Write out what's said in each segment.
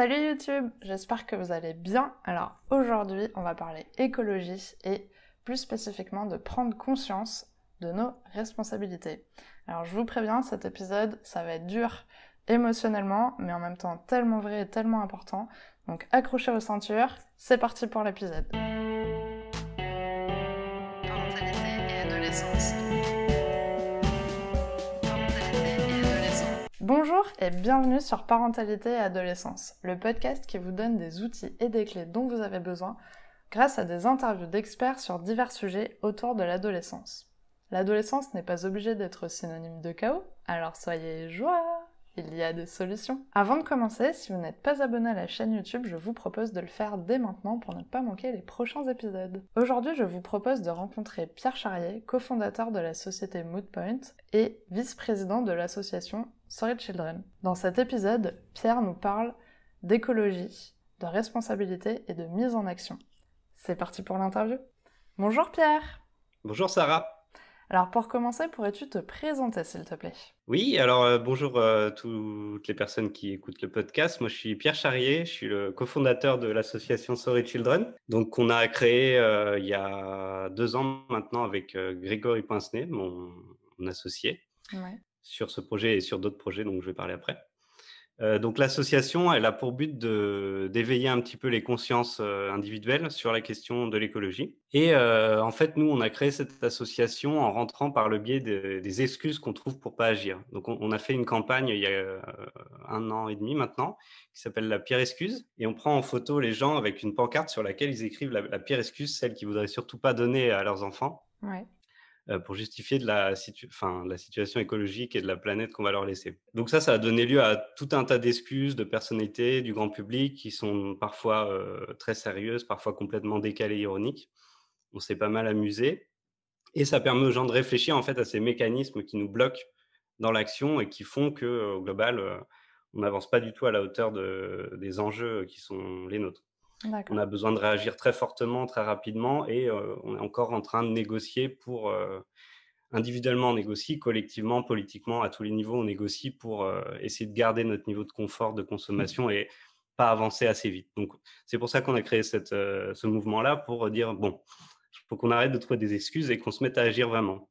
Salut YouTube, j'espère que vous allez bien. Alors aujourd'hui, on va parler écologie et plus spécifiquement de prendre conscience de nos responsabilités. Alors je vous préviens, cet épisode, ça va être dur émotionnellement, mais en même temps tellement vrai et tellement important. Donc accrochez vos ceintures, c'est parti pour l'épisode. Bonjour et bienvenue sur Parentalité et Adolescence, le podcast qui vous donne des outils et des clés dont vous avez besoin grâce à des interviews d'experts sur divers sujets autour de l'adolescence. L'adolescence n'est pas obligée d'être synonyme de chaos, alors soyez joie il y a des solutions. Avant de commencer, si vous n'êtes pas abonné à la chaîne YouTube, je vous propose de le faire dès maintenant pour ne pas manquer les prochains épisodes. Aujourd'hui, je vous propose de rencontrer Pierre Charrier, cofondateur de la société Moodpoint et vice-président de l'association Sorry Children. Dans cet épisode, Pierre nous parle d'écologie, de responsabilité et de mise en action. C'est parti pour l'interview. Bonjour Pierre Bonjour Sarah alors pour commencer, pourrais-tu te présenter s'il te plaît Oui, alors euh, bonjour à euh, toutes les personnes qui écoutent le podcast. Moi je suis Pierre Charrier, je suis le cofondateur de l'association Sorry Children, donc qu'on a créé euh, il y a deux ans maintenant avec Grégory Poinsnet, mon, associé, sur ce projet et sur d'autres projets, dont je vais parler après. Euh, donc l'association, elle a pour but d'éveiller un petit peu les consciences euh, individuelles sur la question de l'écologie. Et euh, en fait, nous, on a créé cette association en rentrant par le biais des excuses qu'on trouve pour pas agir. Donc on, a fait une campagne il y a un an et demi maintenant qui s'appelle la pire excuse. Et on prend en photo les gens avec une pancarte sur laquelle ils écrivent la, pire excuse, celle qu'ils voudraient surtout pas donner à leurs enfants. Ouais. Euh, pour justifier de la, situation écologique et de la planète qu'on va leur laisser. Donc ça, ça a donné lieu à tout un tas d'excuses de personnalités du grand public qui sont parfois euh, très sérieuses, parfois complètement décalées, ironiques. On s'est pas mal amusé. Et ça permet aux gens de réfléchir en fait à ces mécanismes qui nous bloquent dans l'action et qui font que, au global, euh, on n'avance pas du tout à la hauteur des enjeux qui sont les nôtres. On a besoin de réagir très fortement, très rapidement, et euh, on est encore en train de négocier pour... Euh, individuellement on négocie, collectivement, politiquement, à tous les niveaux, on négocie pour euh, essayer de garder notre niveau de confort, de consommation et pas avancer assez vite. Donc c'est pour ça qu'on a créé ce mouvement-là, pour dire, bon, il faut qu'on arrête de trouver des excuses et qu'on se mette à agir vraiment.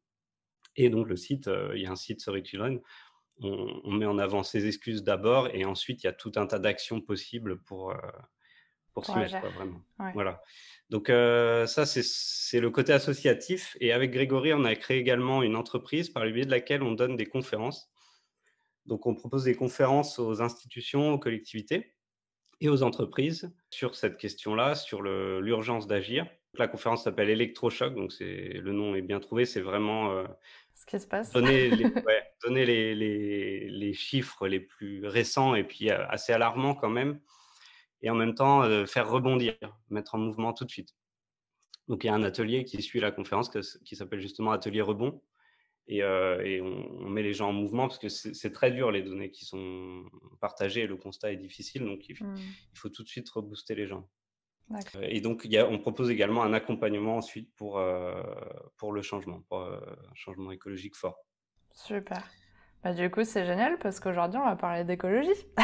Et donc le site, il y a un site sur Children, on, on met en avant ces excuses d'abord, et ensuite il y a tout un tas d'actions possibles pour vraiment. Voilà. Donc euh, ça, c'est le côté associatif. Et avec Grégory, on a créé également une entreprise par le biais de laquelle on donne des conférences. Donc on propose des conférences aux institutions, aux collectivités et aux entreprises sur cette question-là, sur l'urgence d'agir. La conférence s'appelle Electrochoc. donc le nom est bien trouvé, c'est vraiment euh, ce qui se passe. Donner, les, les, chiffres les plus récents et puis euh, assez alarmants quand même et en même temps euh, faire rebondir, mettre en mouvement tout de suite. Donc il y a un atelier qui suit la conférence qui s'appelle justement Atelier Rebond. Et, euh, on, met les gens en mouvement parce que c'est très dur les données qui sont partagées et le constat est difficile. Donc il, hmm. faut tout de suite rebooster les gens. Euh, et donc on propose également un accompagnement ensuite pour, pour le changement, pour un changement écologique fort. Super. Bah, du coup, c'est génial parce qu'aujourd'hui, on va parler d'écologie. ah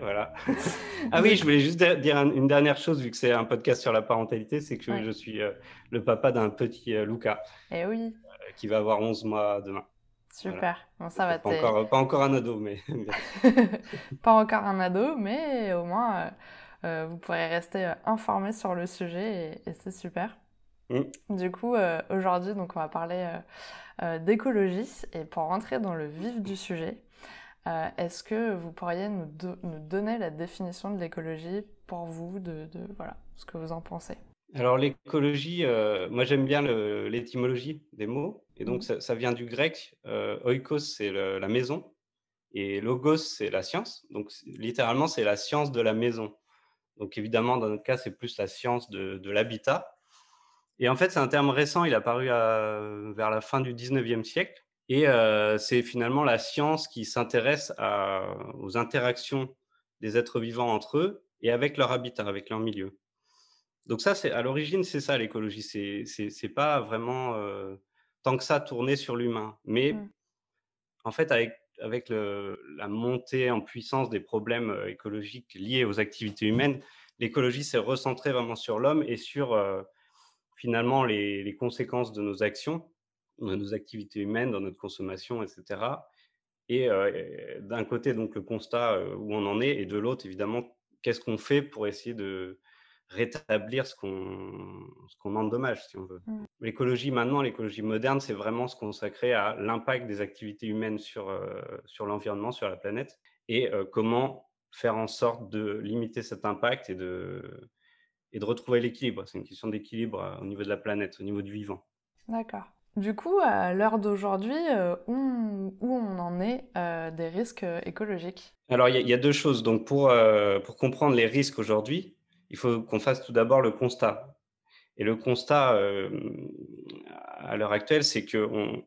voilà. Ah oui, je voulais juste dire une dernière chose, vu que c'est un podcast sur la parentalité, c'est que je suis euh, le papa d'un petit Lucas, euh, Luca. Eh oui. Euh, qui va avoir 11 mois demain. Super. ça va. Pas encore, pas encore un ado, mais. pas encore un ado, mais au moins, vous pourrez rester informé sur le sujet et, et c'est super. Mm. Du coup, euh, aujourd'hui, donc on va parler euh, euh, d'écologie et pour rentrer dans le vif du sujet, est-ce que vous pourriez nous, donner la définition de l'écologie pour vous, de, voilà, ce que vous en pensez Alors l'écologie, moi j'aime bien l'étymologie des mots et donc mm. ça, vient du grec. oikos, c'est la maison et logos, c'est la science. Donc littéralement, c'est la science de la maison. Donc évidemment, dans notre cas, c'est plus la science de l'habitat et en fait, c'est un terme récent, il est apparu vers la fin du 19e siècle. Et euh, c'est finalement la science qui s'intéresse aux interactions des êtres vivants entre eux et avec leur habitat, avec leur milieu. Donc ça, c'est à l'origine, c'est ça l'écologie. C'est c'est pas vraiment euh, tant que ça tourné sur l'humain. Mais mmh. en fait, avec avec la montée en puissance des problèmes euh, écologiques liés aux activités humaines, l'écologie s'est recentrée vraiment sur l'homme et sur finalement les, conséquences de nos actions, de nos activités humaines, dans notre consommation, etc. Et euh, d'un côté, donc, le constat euh, où on en est, et de l'autre, évidemment, qu'est-ce qu'on fait pour essayer de rétablir ce qu'on qu endommage, si on veut. Mmh. L'écologie maintenant, l'écologie moderne, c'est vraiment se consacrer à l'impact des activités humaines sur, euh, sur l'environnement, sur la planète, et comment faire en sorte de limiter cet impact et de, et de retrouver l'équilibre. C'est une question d'équilibre euh, au niveau de la planète, au niveau du vivant. D'accord. Du coup, à l'heure d'aujourd'hui, euh, où, on en est euh, des risques écologiques Alors, il y, a deux choses. Donc, pour, pour comprendre les risques aujourd'hui, il faut qu'on fasse tout d'abord le constat. Et le constat, à l'heure actuelle, c'est qu'on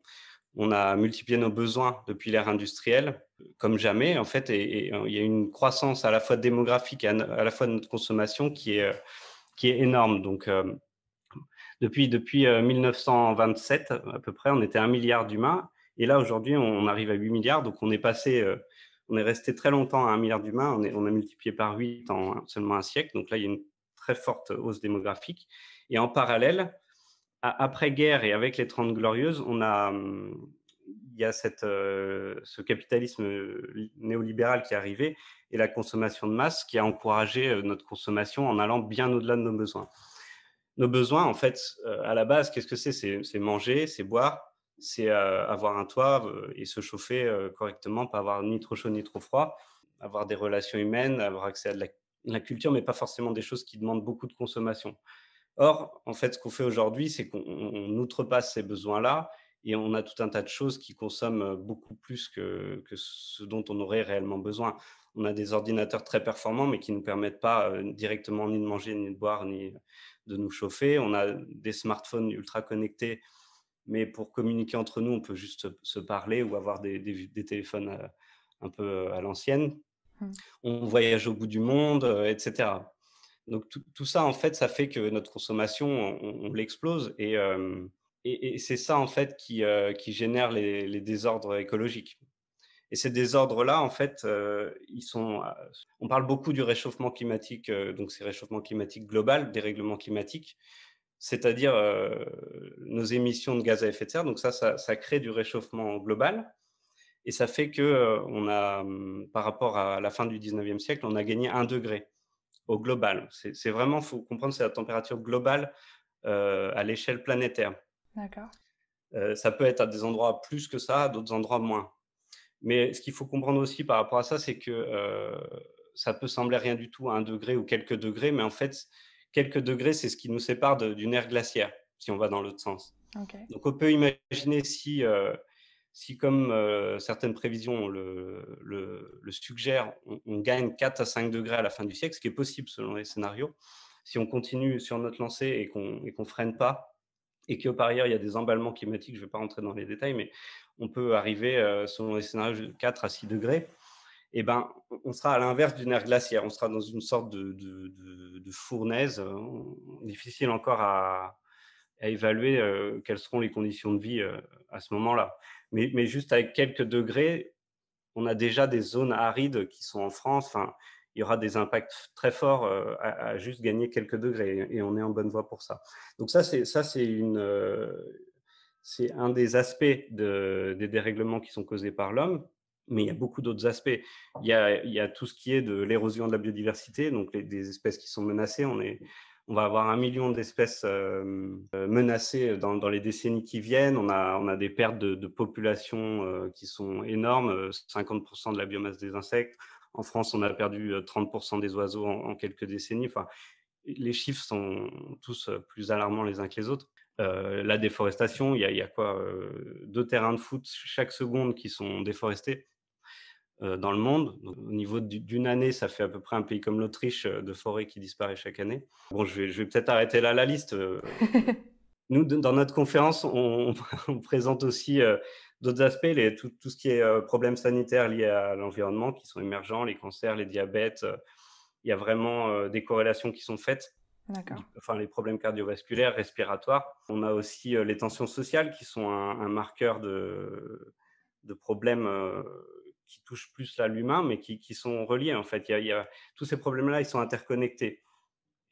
on a multiplié nos besoins depuis l'ère industrielle, comme jamais, en fait, et, il y a une croissance à la fois démographique et à la fois de notre consommation qui est qui est énorme. Donc, euh, depuis, depuis 1927, euh, à peu près, on était un milliard d'humains. Et là, aujourd'hui, on arrive à 8 milliards. Donc, on est passé, euh, on est resté très longtemps à un milliard d'humains. On, on a multiplié par 8 en seulement un siècle. Donc, là, il y a une très forte hausse démographique. Et en parallèle, après-guerre et avec les trente Glorieuses, on a, hum, il y a cette, euh, ce capitalisme euh, néolibéral qui est arrivé et la consommation de masse qui a encouragé euh, notre consommation en allant bien au-delà de nos besoins. Nos besoins, en fait, à la base, qu'est-ce que c'est C'est manger, c'est boire, c'est avoir un toit et se chauffer correctement, pas avoir ni trop chaud ni trop froid, avoir des relations humaines, avoir accès à la culture, mais pas forcément des choses qui demandent beaucoup de consommation. Or, en fait, ce qu'on fait aujourd'hui, c'est qu'on outrepasse ces besoins-là et on a tout un tas de choses qui consomment beaucoup plus que, que ce dont on aurait réellement besoin. On a des ordinateurs très performants, mais qui ne nous permettent pas directement ni de manger, ni de boire, ni de nous chauffer. On a des smartphones ultra connectés, mais pour communiquer entre nous, on peut juste se parler ou avoir des, téléphones un peu à l'ancienne. Mmh. On voyage au bout du monde, etc. Donc tout, ça, en fait, ça fait que notre consommation, on, l'explose. Et, et, c'est ça, en fait, qui, euh, génère les, désordres écologiques. Et ces désordres-là, en fait, euh, ils sont. Euh, on parle beaucoup du réchauffement climatique, donc c'est réchauffement climatique global, dérèglement climatique, c'est-à-dire nos émissions de gaz à effet de serre. Donc ça, ça, crée du réchauffement global. Et ça fait que on a, hum, par rapport à la fin du 19e siècle, on a gagné un degré au global. C'est vraiment, faut comprendre, c'est la température globale à l'échelle planétaire. D'accord. Euh, ça peut être à des endroits plus que ça, à d'autres endroits moins. Mais ce qu'il faut comprendre aussi par rapport à ça, c'est que euh, ça peut sembler rien du tout à un degré ou quelques degrés, mais en fait, quelques degrés, c'est ce qui nous sépare d'une ère glaciaire, si on va dans l'autre sens. Donc on peut imaginer si, euh, si comme certaines prévisions le, le, suggèrent, on, gagne 4 à 5 degrés à la fin du siècle, ce qui est possible selon les scénarios, si on continue sur notre lancée et qu'on ne freine pas, et que par il y a des emballements climatiques, je ne vais pas rentrer dans les détails, mais on peut arriver, euh, selon les scénarios, de 4 à 6 degrés, et eh ben, on sera à l'inverse d'une ère glaciaire, on sera dans une sorte de, fournaise, euh, difficile encore à, évaluer euh, quelles seront les conditions de vie à ce moment-là. Mais, mais, juste avec quelques degrés, on a déjà des zones arides qui sont en France, il y aura des impacts très forts euh, à, juste gagner quelques degrés et on est en bonne voie pour ça. Donc ça, c'est ça, c'est euh, c'est un des aspects des dérèglements qui sont causés par l'homme. Mais il y a beaucoup d'autres aspects. Il y, a, tout ce qui est de l'érosion de la biodiversité, donc des espèces qui sont menacées. On est, on va avoir un million d'espèces euh, menacées dans, les décennies qui viennent. On a, on a des pertes de, populations qui sont énormes, 50% de la biomasse des insectes. En France, on a perdu 30% des oiseaux en, quelques décennies. Enfin, les chiffres sont tous plus alarmants les uns que les autres. la déforestation, il y, a, quoi Deux terrains de foot chaque seconde qui sont déforestés dans le monde. au niveau d'une année, ça fait à peu près un pays comme l'Autriche de forêt qui disparaît chaque année. Bon, je vais, vais peut-être arrêter là la liste. Nous, dans notre conférence, on, on présente aussi d'autres aspects, tout, ce qui est euh, problèmes sanitaires liés à l'environnement qui sont émergents, les cancers, les diabètes, euh, il y a vraiment euh, des corrélations qui sont faites. Enfin, les problèmes cardiovasculaires, respiratoires. On a aussi les tensions sociales qui sont un, marqueur de, de problèmes qui touchent plus l'humain, mais qui, sont reliés en fait. Y tous ces problèmes-là, ils sont interconnectés.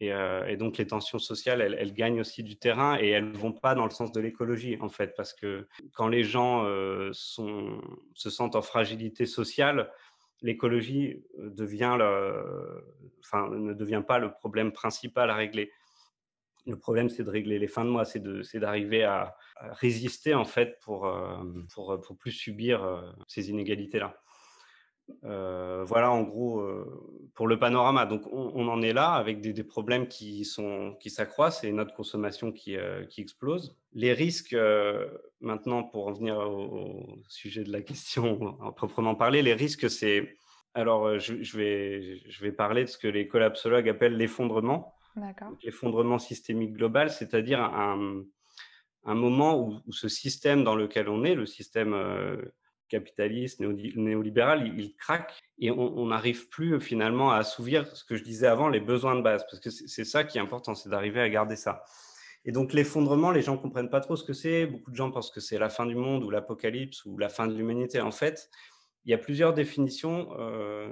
Euh, et, donc les tensions sociales, elles, gagnent aussi du terrain et elles vont pas dans le sens de l'écologie en fait, parce que quand les gens euh, sont, se sentent en fragilité sociale, l'écologie euh, devient enfin, ne devient pas le problème principal à régler. Le problème, c'est de régler les fins de mois, c'est d'arriver à, résister en fait pour, pour, pour plus subir ces inégalités-là voilà en gros pour le panorama. Donc on, en est là avec des, problèmes qui sont qui s'accroissent et notre consommation qui, qui explose. Les risques maintenant pour en venir au, sujet de la question en proprement parler, les risques c'est alors je, vais je vais parler de ce que les collapsologues appellent l'effondrement. L'effondrement systémique global, c'est-à-dire un, moment où, ce système dans lequel on est, le système capitaliste, néolibéral, il, craque et on n'arrive plus euh, finalement à assouvir ce que je disais avant, les besoins de base, parce que c'est ça qui est important, c'est d'arriver à garder ça. Et donc l'effondrement, les gens ne comprennent pas trop ce que c'est, beaucoup de gens pensent que c'est la fin du monde ou l'apocalypse ou la fin de l'humanité. En fait, il y a plusieurs définitions. Euh,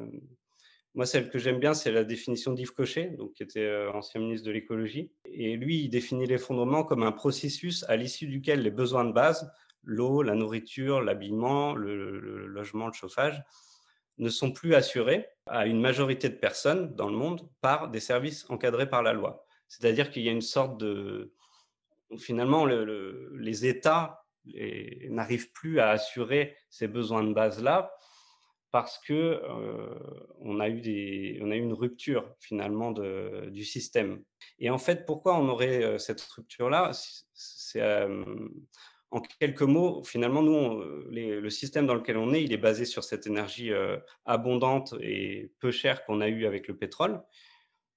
moi, celle que j'aime bien, c'est la définition d'Yves Cochet, donc, qui était euh, ancien ministre de l'écologie. Et lui, il définit l'effondrement comme un processus à l'issue duquel les besoins de base, l'eau, la nourriture, l'habillement, le, logement, le chauffage, ne sont plus assurés à une majorité de personnes dans le monde par des services encadrés par la loi. C'est-à-dire qu'il y a une sorte de... Finalement, les États n'arrivent plus à assurer ces besoins de base-là parce que euh, on, a eu des, on a eu une rupture finalement du système. Et en fait, pourquoi on aurait euh, cette rupture-là C'est euh, en quelques mots, finalement, nous, le système dans lequel on est, il est basé sur cette énergie euh, abondante et peu chère qu'on a eue avec le pétrole.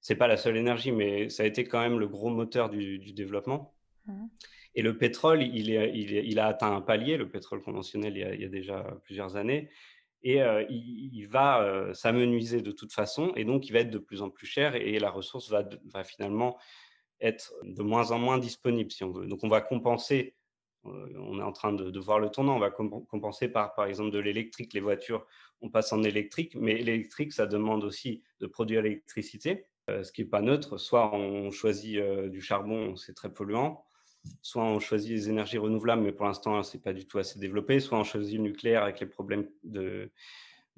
C'est pas la seule énergie, mais ça a été quand même le gros moteur du, développement. Mmh. Et le pétrole, il, est, il, a atteint un palier, le pétrole conventionnel, il y a, déjà plusieurs années, et euh, il, va euh, s'amenuiser de toute façon, et donc il va être de plus en plus cher, et la ressource va, va finalement être de moins en moins disponible, si on veut. Donc on va compenser euh, on est en train de, voir le tournant. On va compenser par, par exemple, de l'électrique. Les voitures, on passe en électrique, mais l'électrique, ça demande aussi de produire l'électricité, euh, ce qui n'est pas neutre. Soit on choisit euh, du charbon, c'est très polluant. Soit on choisit les énergies renouvelables, mais pour l'instant, ce n'est pas du tout assez développé. Soit on choisit le nucléaire avec les problèmes de,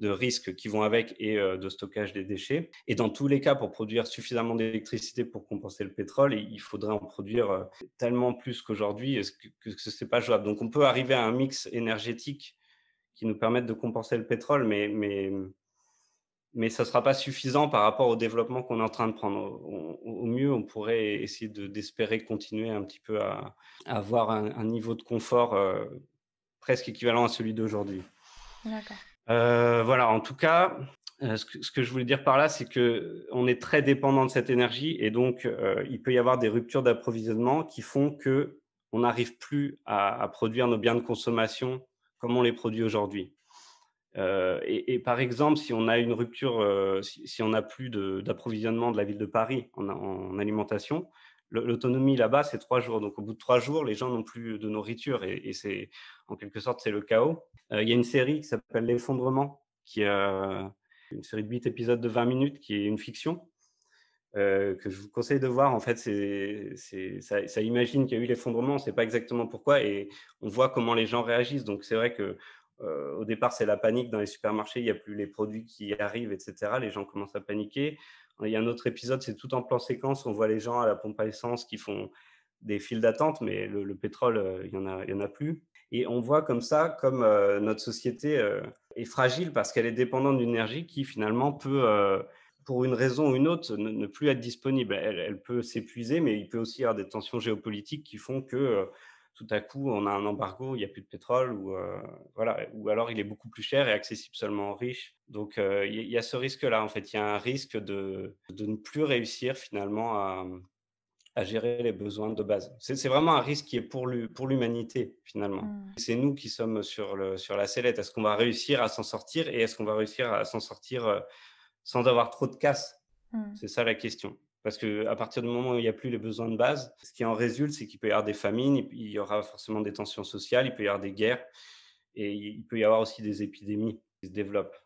de risques qui vont avec et euh, de stockage des déchets. Et dans tous les cas, pour produire suffisamment d'électricité pour compenser le pétrole, il faudrait en produire euh, tellement plus qu'aujourd'hui que ce n'est pas jouable. Donc on peut arriver à un mix énergétique qui nous permette de compenser le pétrole, mais, mais, mais ça ne sera pas suffisant par rapport au développement qu'on est en train de prendre. Au, mieux, on pourrait essayer d'espérer continuer un petit peu à, avoir un, niveau de confort euh, presque équivalent à celui d'aujourd'hui. D'accord. Euh, voilà, en tout cas, euh, ce que, je voulais dire par là, c'est que on est très dépendant de cette énergie et donc euh, il peut y avoir des ruptures d'approvisionnement qui font que on n'arrive plus à, produire nos biens de consommation comme on les produit aujourd'hui. et, par exemple, si on a une rupture, si, on n'a plus d'approvisionnement de, la ville de Paris en alimentation, l'autonomie là-bas, c'est trois jours. Donc, au bout de trois jours, les gens n'ont plus de nourriture et, c'est en quelque sorte c'est le chaos. Euh, il y a une série qui s'appelle L'effondrement, qui est une série de huit épisodes de 20 minutes, qui est une fiction euh, que je vous conseille de voir. En fait, c'est ça, imagine qu'il y a eu l'effondrement, on ne sait pas exactement pourquoi et on voit comment les gens réagissent. Donc, c'est vrai que euh, au départ, c'est la panique dans les supermarchés, il n'y a plus les produits qui arrivent, etc. Les gens commencent à paniquer. Il y a un autre épisode, c'est tout en plan séquence. On voit les gens à la pompe à essence qui font des files d'attente, mais le, pétrole, euh, il n'y en, a, y en a plus. Et on voit comme ça, comme euh, notre société euh, est fragile parce qu'elle est dépendante d'une énergie qui finalement peut, pour une raison ou une autre, ne, plus être disponible. elle peut s'épuiser, mais il peut aussi y avoir des tensions géopolitiques qui font que tout à coup, on a un embargo, il n'y a plus de pétrole, ou, euh, voilà, ou alors il est beaucoup plus cher et accessible seulement aux riches. Donc, euh, il y, a ce risque-là, en fait. Il y a un risque de, ne plus réussir finalement à, gérer les besoins de base. C'est vraiment un risque qui est pour l'humanité, finalement. Mmh. C'est nous qui sommes sur, sur la sellette. Est-ce qu'on va réussir à s'en sortir et est-ce qu'on va réussir à s'en sortir euh, sans avoir trop de casse mmh. C'est ça la question. Parce que à partir du moment où il n'y a plus les besoins de base, ce qui en résulte, c'est qu'il peut y avoir des famines, il y aura forcément des tensions sociales, il peut y avoir des guerres, et il peut y avoir aussi des épidémies qui se développent.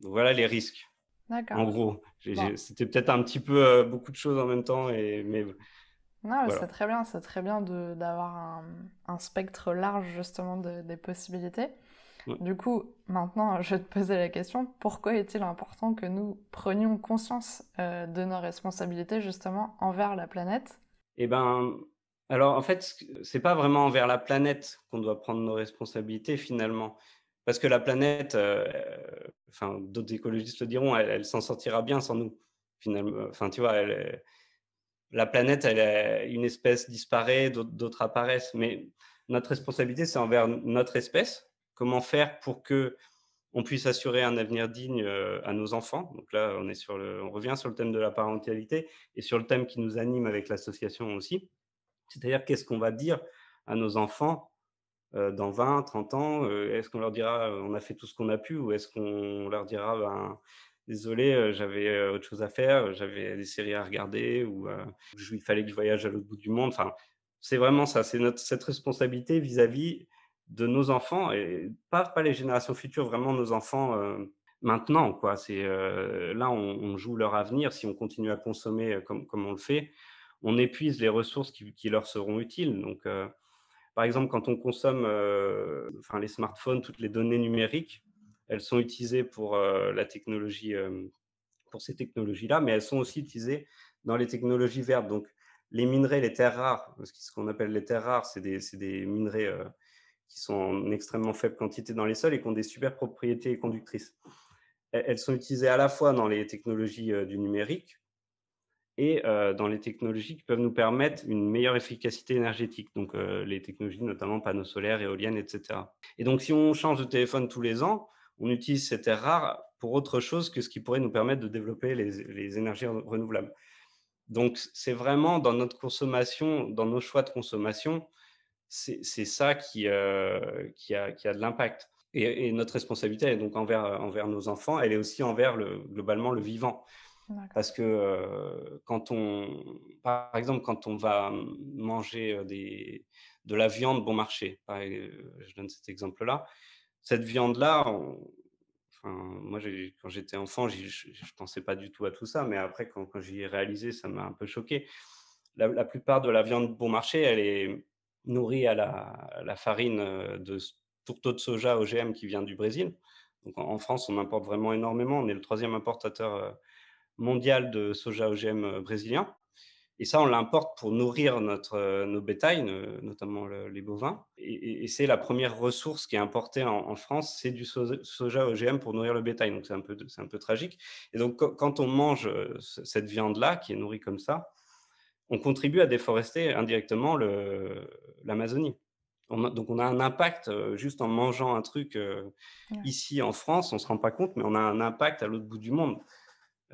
voilà les risques. D'accord. En gros, c'était peut-être un petit peu euh, beaucoup de choses en même temps, et, Non, c'est très bien, c'est très bien d'avoir un, spectre large justement des possibilités. Du coup, maintenant, je vais te poser la question, pourquoi est-il important que nous prenions conscience euh, de nos responsabilités justement envers la planète Eh bien, alors en fait, c'est pas vraiment envers la planète qu'on doit prendre nos responsabilités finalement. Parce que la planète, euh, enfin, d'autres écologistes le diront, elle, s'en sortira bien sans nous. Finalement, enfin, tu vois, la planète, elle une espèce disparaît, d'autres apparaissent. Mais notre responsabilité, c'est envers notre espèce, comment faire pour que on puisse assurer un avenir digne euh, à nos enfants. Donc là, on, est sur le, on revient sur le thème de la parentalité et sur le thème qui nous anime avec l'association aussi. C'est-à-dire qu'est-ce qu'on va dire à nos enfants euh, dans 20, 30 ans euh, Est-ce qu'on leur dira on a fait tout ce qu'on a pu ou est-ce qu'on leur dira ben, désolé, j'avais autre chose à faire, j'avais des séries à regarder ou il fallait que je voyage à l'autre bout du monde C'est vraiment ça, c'est cette responsabilité vis-à-vis de nos enfants, et pas, pas les générations futures, vraiment nos enfants euh, maintenant. Quoi. C'est, euh, là, on, joue leur avenir. Si on continue à consommer euh, comme, comme on le fait, on épuise les ressources qui, leur seront utiles. Donc, par exemple, quand on consomme enfin, les smartphones, toutes les données numériques, elles sont utilisées pour la technologie, pour ces technologies-là, mais elles sont aussi utilisées dans les technologies vertes. Donc, les minerais, les terres rares, ce qu'on appelle les terres rares, c'est des, des, minerais qui sont en extrêmement faible quantité dans les sols et qui ont des super propriétés conductrices. Elles sont utilisées à la fois dans les technologies euh, du numérique et euh, dans les technologies qui peuvent nous permettre une meilleure efficacité énergétique, donc euh, les technologies notamment panneaux solaires, éoliennes, etc. Et donc si on change de téléphone tous les ans, on utilise ces terres rare pour autre chose que ce qui pourrait nous permettre de développer les énergies renouvelables. Donc c'est vraiment dans notre consommation, dans nos choix de consommation, c'est ça qui, euh, qui, a, de l'impact. Et, notre responsabilité, est donc envers, envers nos enfants, elle est aussi envers le, globalement le vivant. Parce que euh, quand on, par exemple, quand on va manger euh, des, de la viande bon marché, je donne cet exemple-là, cette viande-là, moi, quand j'étais enfant, je ne pensais pas du tout à tout ça, mais après, quand, quand j'y ai réalisé, ça m'a un peu choqué. La, la, plupart de la viande bon marché, elle est, nourri à la, farine de tourteau de soja OGM qui vient du Brésil. Donc en France, on importe vraiment énormément. On est le troisième importateur mondial de soja OGM brésilien. Et ça, on l'importe pour nourrir notre, nos bétails, notamment les bovins. Et, c'est la première ressource qui est importée en, France, c'est du soja OGM pour nourrir le bétail. Donc c'est un, un peu tragique. Et donc quand on mange cette viande-là, qui est nourrie comme ça, on contribue à déforester indirectement l'Amazonie. donc on a un impact euh, juste en mangeant un truc euh, ici en France, on ne se rend pas compte, mais on a un impact à l'autre bout du monde.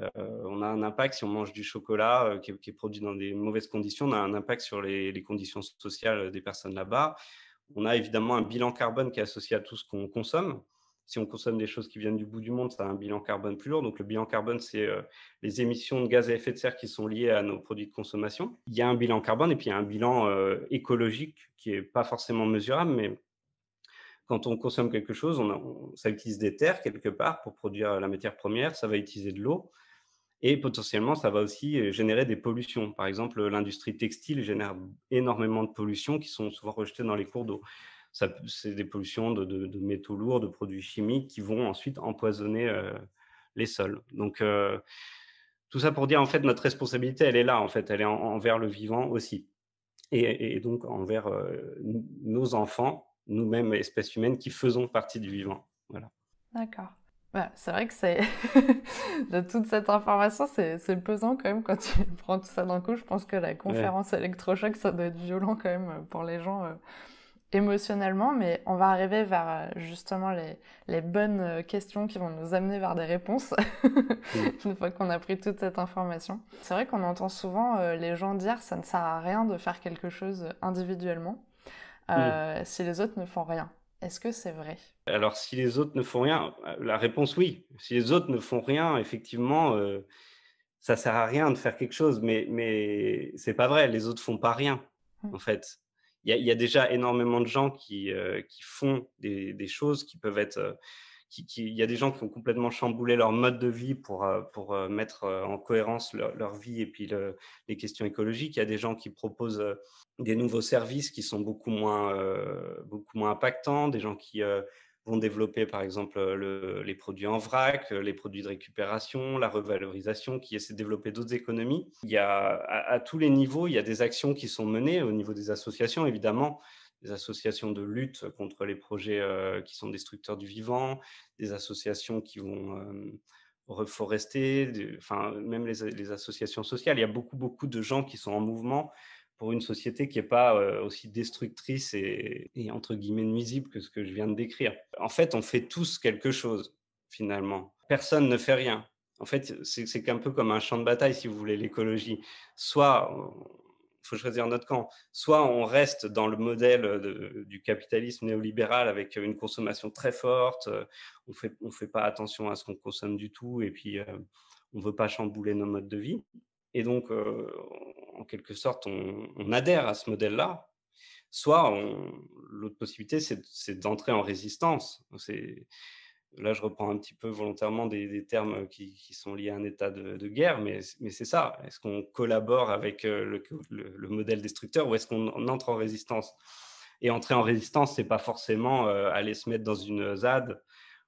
Euh, on a un impact si on mange du chocolat qui, est, produit dans des mauvaises conditions, on a un impact sur les conditions sociales des personnes là-bas. On a évidemment un bilan carbone qui est associé à tout ce qu'on consomme si on consomme des choses qui viennent du bout du monde, ça a un bilan carbone plus lourd. Donc le bilan carbone, c'est euh, les émissions de gaz à effet de serre qui sont liées à nos produits de consommation. Il y a un bilan carbone et puis il y a un bilan euh, écologique qui n'est pas forcément mesurable, mais quand on consomme quelque chose, on ça utilise des terres quelque part pour produire euh, la matière première, ça va utiliser de l'eau. Et potentiellement, ça va aussi générer des pollutions. Par exemple, l'industrie textile génère énormément de pollutions qui sont souvent rejetées dans les cours d'eau c'est des pollutions de, métaux lourds, de produits chimiques qui vont ensuite empoisonner euh, les sols. Donc, euh, tout ça pour dire, en fait, notre responsabilité, elle est là, en fait, elle est envers le vivant aussi. Et, donc, envers euh, nos enfants, nous-mêmes, espèces humaines, qui faisons partie du vivant. Voilà. D'accord. Bah, c'est vrai que c'est de toute cette information, c'est pesant quand même quand tu prends tout ça d'un coup. Je pense que la conférence électrochoc, ça doit être violent quand même pour les gens émotionnellement, mais on va arriver vers euh, justement les, bonnes euh, questions qui vont nous amener vers des réponses mm. une fois qu'on a pris toute cette information. C'est vrai qu'on entend souvent euh, les gens dire ça ne sert à rien de faire quelque chose individuellement mm. si les autres ne font rien. Est-ce que c'est vrai Alors si les autres ne font rien, la réponse oui. Si les autres ne font rien, effectivement, ça sert à rien de faire quelque chose, mais mais c'est pas vrai. Les autres font pas rien mm. en fait il y, a déjà énormément de gens qui, euh, qui font des, des, choses qui peuvent être. Euh, il y a des gens qui ont complètement chamboulé leur mode de vie pour, euh, pour mettre en cohérence leur, leur vie et puis les questions écologiques. Il y a des gens qui proposent des nouveaux services qui sont beaucoup moins, beaucoup moins impactants, des gens qui vont développer par exemple euh, les produits en vrac, euh, les produits de récupération, la revalorisation, qui essaie de développer d'autres économies. Il y a à, tous les niveaux, il y a des actions qui sont menées au niveau des associations, évidemment, des associations de lutte contre les projets euh, qui sont destructeurs du vivant, des associations qui vont reforester, enfin même les associations sociales. Il y a beaucoup beaucoup de gens qui sont en mouvement pour une société qui n'est pas euh, aussi destructrice et, entre guillemets nuisible que ce que je viens de décrire. En fait, on fait tous quelque chose, finalement. Personne ne fait rien. En fait, c'est un peu comme un champ de bataille, si vous voulez, l'écologie. Soit, il faut choisir notre camp, soit on reste dans le modèle du capitalisme néolibéral avec une consommation très forte, euh, on fait, ne fait pas attention à ce qu'on consomme du tout, et puis euh, on ne veut pas chambouler nos modes de vie. Et donc, en quelque sorte, on, adhère à ce modèle-là, soit l'autre possibilité, c'est d'entrer en résistance. Là, je reprends un petit peu volontairement des, termes qui, sont liés à un état de, guerre, mais, c'est ça. Est-ce qu'on collabore avec le, modèle destructeur ou est-ce qu'on entre en résistance Et entrer en résistance, c'est pas forcément aller se mettre dans une ZAD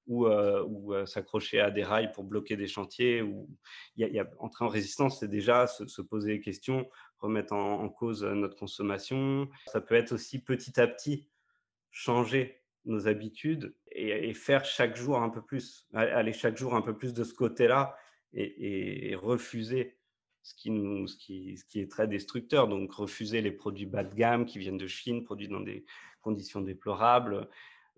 ou, euh, euh, s'accrocher à des rails pour bloquer des chantiers. Ou entrer en résistance, c'est déjà se, poser des questions, remettre en, cause euh, notre consommation. Ça peut être aussi petit à petit changer nos habitudes et, faire chaque jour un peu plus, aller chaque jour un peu plus de ce côté-là et, refuser ce qui est très destructeur. Donc refuser les produits bas de gamme qui viennent de Chine, produits dans des conditions déplorables,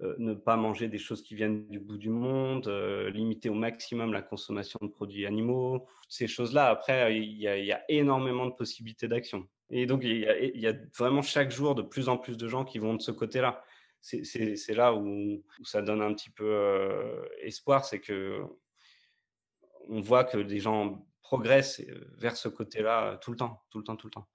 euh, ne pas manger des choses qui viennent du bout du monde, euh, limiter au maximum la consommation de produits animaux, ces choses-là. Après, euh, il y, a, énormément de possibilités d'action. Et donc, il y, a, vraiment chaque jour de plus en plus de gens qui vont de ce côté-là. C'est là où, ça donne un petit peu espoir, c'est que on voit que des gens progressent vers ce côté-là tout le temps, tout le temps, tout le temps.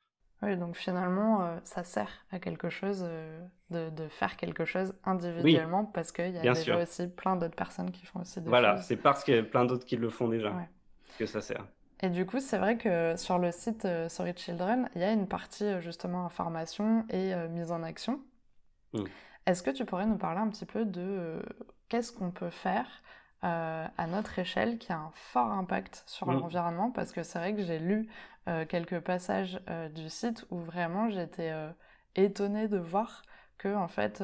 Oui, donc finalement, euh, ça sert à quelque chose euh, de, faire quelque chose individuellement parce qu'il y a déjà aussi plein d'autres personnes qui font aussi des choses. Voilà, c'est parce qu'il y a plein d'autres qui le font déjà que ça sert. Et du coup, c'est vrai que sur le site euh, Sorry Children, il y a une partie justement information et mise en action. Hmm. Est-ce que tu pourrais nous parler un petit peu de qu'est-ce qu'on peut faire euh, à notre échelle qui a un fort impact sur mm. l'environnement parce que c'est vrai que j'ai lu euh, quelques passages euh, du site où vraiment j'étais étonnée de voir que en fait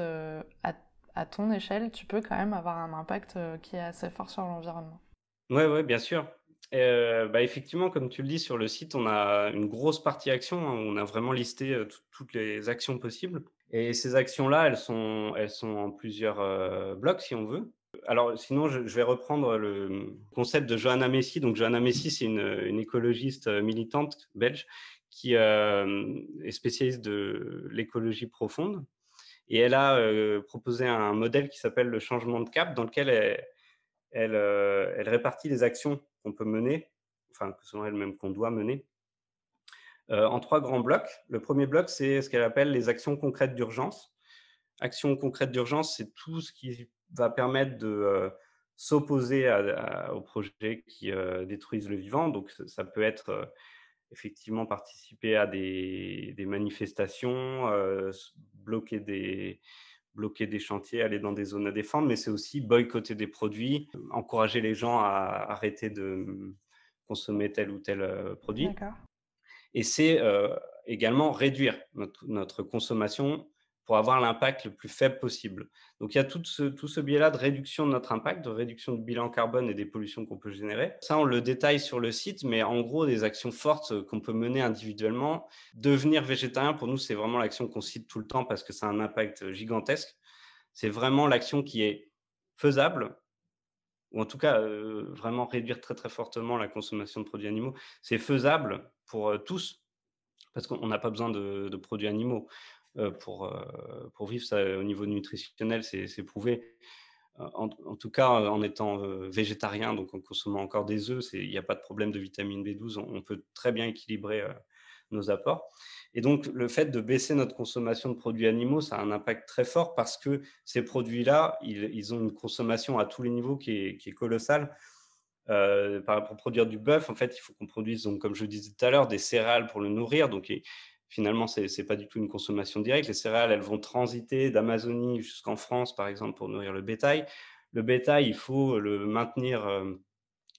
à, ton échelle tu peux quand même avoir un impact qui est assez fort sur l'environnement. Oui, ouais, bien sûr. Bah, effectivement, comme tu le dis sur le site, on a une grosse partie action. Hein, on a vraiment listé toutes les actions possibles. Et ces actions-là, elles sont, elles sont en plusieurs blocs, si on veut alors sinon, je, vais reprendre le concept de Johanna Messi. Donc Johanna Messi, c'est une, écologiste militante belge qui euh, est spécialiste de l'écologie profonde. Et elle a euh, proposé un modèle qui s'appelle le changement de cap, dans lequel euh, elle, répartit les actions qu'on peut mener, enfin que selon elle-même qu'on doit mener, en trois grands blocs. Le premier bloc, c'est ce qu'elle appelle les actions concrètes d'urgence. Actions concrètes d'urgence, c'est tout ce qui va permettre de euh, s'opposer aux projets qui euh, détruisent le vivant. Donc, ça peut être euh, effectivement participer à des, manifestations, bloquer, des, bloquer des chantiers, aller dans des zones à défendre, mais c'est aussi boycotter des produits, encourager les gens à arrêter de hum, consommer tel ou tel produit. Et c'est également réduire notre consommation pour avoir l'impact le plus faible possible. Donc il y a tout ce, tout ce biais-là de réduction de notre impact, de réduction du bilan carbone et des pollutions qu'on peut générer. Ça, on le détaille sur le site, mais en gros, des actions fortes euh, qu'on peut mener individuellement. Devenir végétarien, pour nous, c'est vraiment l'action qu'on cite tout le temps parce que ça a un impact euh, gigantesque. C'est vraiment l'action qui est faisable, ou en tout cas euh, vraiment réduire très très fortement la consommation de produits animaux. C'est faisable pour tous, parce qu'on n'a pas besoin de, produits animaux. Euh, pour, euh, pour vivre. Ça, euh, au niveau nutritionnel, c'est prouvé. En, tout cas, en étant végétarien, donc en consommant encore des œufs, il n'y a pas de problème de vitamine B12. On, peut très bien équilibrer nos apports. Et donc, le fait de baisser notre consommation de produits animaux, ça a un impact très fort parce que ces produits-là, ils, ils, ont une consommation à tous les niveaux qui est, qui est colossale. pour produire du bœuf, en fait, il faut qu'on produise, donc, comme je disais tout à l'heure, des céréales pour le nourrir. Donc, finalement, ce n'est pas du tout une consommation directe. Les céréales, elles vont transiter d'Amazonie jusqu'en France, par exemple, pour nourrir le bétail. Le bétail, il faut le maintenir, euh,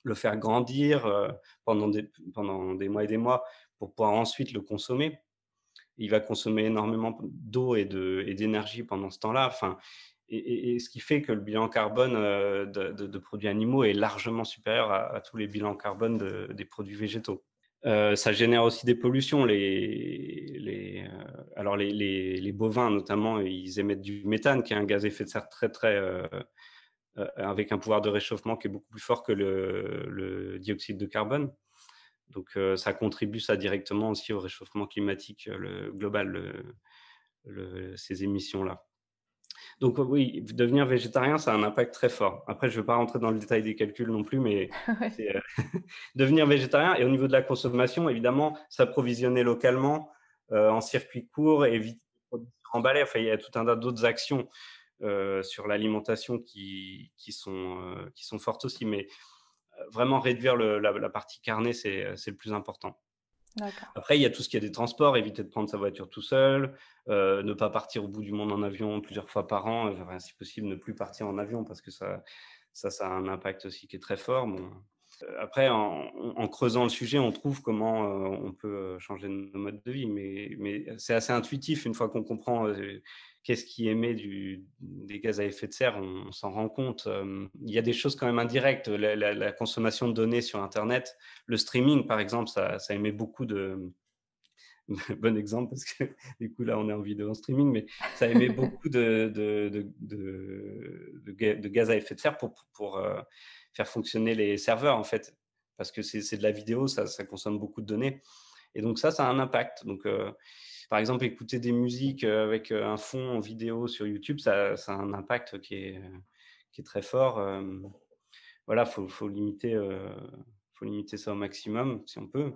le faire grandir euh, pendant, des, pendant des mois et des mois pour pouvoir ensuite le consommer. Il va consommer énormément d'eau et d'énergie de, pendant ce temps-là. Enfin, et, ce qui fait que le bilan carbone euh, de, produits animaux est largement supérieur à, à tous les bilans carbone des produits végétaux. Euh, ça génère aussi des pollutions. Les, euh, alors les, bovins notamment, ils émettent du méthane, qui est un gaz à effet de serre très très euh, avec un pouvoir de réchauffement qui est beaucoup plus fort que le, dioxyde de carbone. Donc ça contribue ça directement aussi au réchauffement climatique global, ces émissions là. Donc euh, oui, devenir végétarien, ça a un impact très fort. Après, je ne vais pas rentrer dans le détail des calculs non plus, mais euh, devenir végétarien. Et au niveau de la consommation, évidemment, s'approvisionner localement, euh, en circuit court, éviter de produits Enfin, il y a tout un tas d'autres actions sur l'alimentation qui, sont, fortes aussi. Mais vraiment réduire la, partie carnée, c'est le plus important. Après, il y a tout ce qui est des transports, éviter de prendre sa voiture tout seul, euh, ne pas partir au bout du monde en avion plusieurs fois par an, si possible, ne plus partir en avion parce que ça, ça, a un impact aussi qui est très fort. Euh, après, en, creusant le sujet, on trouve comment euh, on peut euh, changer nos modes de vie, mais, mais c'est assez intuitif une fois qu'on comprend qu'est-ce qui émet du, des gaz à effet de serre, on, s'en rend compte. il y a des choses quand même indirectes, la, consommation de données sur Internet, le streaming par exemple, ça, émet beaucoup de... bon exemple, parce que du coup là on est en vidéo en streaming, mais ça émet beaucoup de, de, de, gaz à effet de serre pour, pour, faire fonctionner les serveurs, en fait. Parce que c'est de la vidéo, ça, consomme beaucoup de données. Et donc, ça, ça a un impact. Donc, euh, par exemple, écouter des musiques euh, avec euh, un fond en vidéo sur YouTube, ça, ça a un impact qui est, qui est très fort. voilà, faut, faut, limiter, faut limiter ça au maximum, si on peut.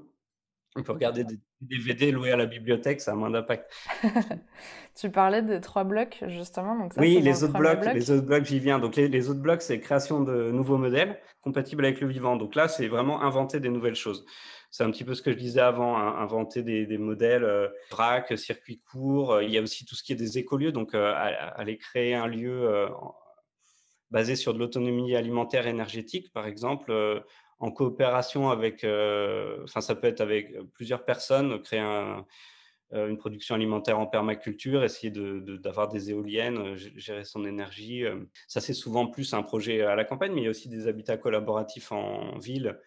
On peut regarder des DVD loués à la bibliothèque, ça a moins d'impact. tu parlais des trois blocs, justement. Donc oui, les autres, blocs, les autres blocs, j'y viens. Donc les, autres blocs, c'est création de nouveaux modèles compatibles avec le vivant. Donc là, c'est vraiment inventer des nouvelles choses. C'est un petit peu ce que je disais avant, hein, inventer des, modèles euh, vrac, circuit court. Euh, il y a aussi tout ce qui est des écolieux, donc euh, aller créer un lieu euh, basé sur de l'autonomie alimentaire énergétique, par exemple, en coopération avec, euh, enfin ça peut être avec euh, plusieurs personnes, créer euh, une production alimentaire en permaculture, essayer d'avoir de, des éoliennes, gérer son énergie. Ça, c'est souvent plus un projet à la campagne, mais il y a aussi des habitats collaboratifs en ville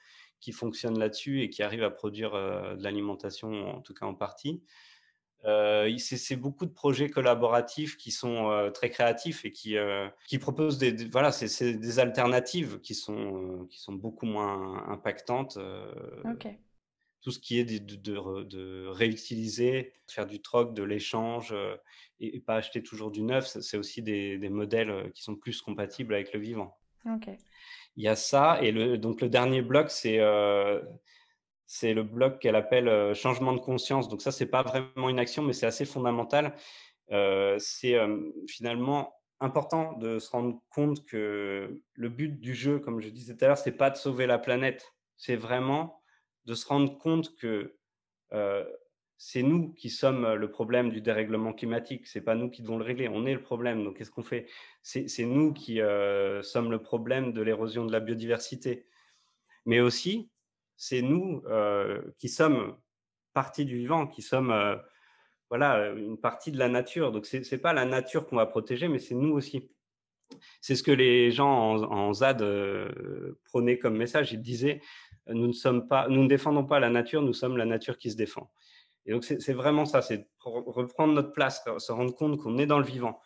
qui fonctionnent là-dessus et qui arrivent à produire de l'alimentation, en tout cas en partie. Euh, c'est beaucoup de projets collaboratifs qui sont euh, très créatifs et qui, euh, qui proposent des, voilà, des alternatives qui sont, qui sont beaucoup moins impactantes. Tout ce qui est de, de, réutiliser, faire du troc, de l'échange et, pas acheter toujours du neuf, c'est aussi des, modèles qui sont plus compatibles avec le vivant. Il y a ça et donc le dernier bloc, c'est c'est le bloc qu'elle appelle euh, changement de conscience. Donc ça, n'est pas vraiment une action, mais c'est assez fondamental. Euh, c'est euh, finalement important de se rendre compte que le but du jeu, comme je disais tout à l'heure, ce n'est pas de sauver la planète, c'est vraiment de se rendre compte que c'est nous qui sommes le problème du dérèglement climatique, Ce n'est pas nous qui devons le régler, on est le problème. Donc qu'est-ce qu'on fait c'est, nous qui sommes le problème de l'érosion de la biodiversité, mais aussi c'est nous euh, qui sommes partie du vivant, qui sommes euh, voilà une partie de la nature. Donc c'est n'est pas la nature qu'on va protéger, mais c'est nous aussi. C'est ce que les gens en, ZAD prônaient euh, prenaient comme message. Ils disaient nous ne sommes pas, nous ne défendons pas la nature, nous sommes la nature qui se défend. Et donc c'est vraiment ça, c'est reprendre notre place, se rendre compte qu'on est dans le vivant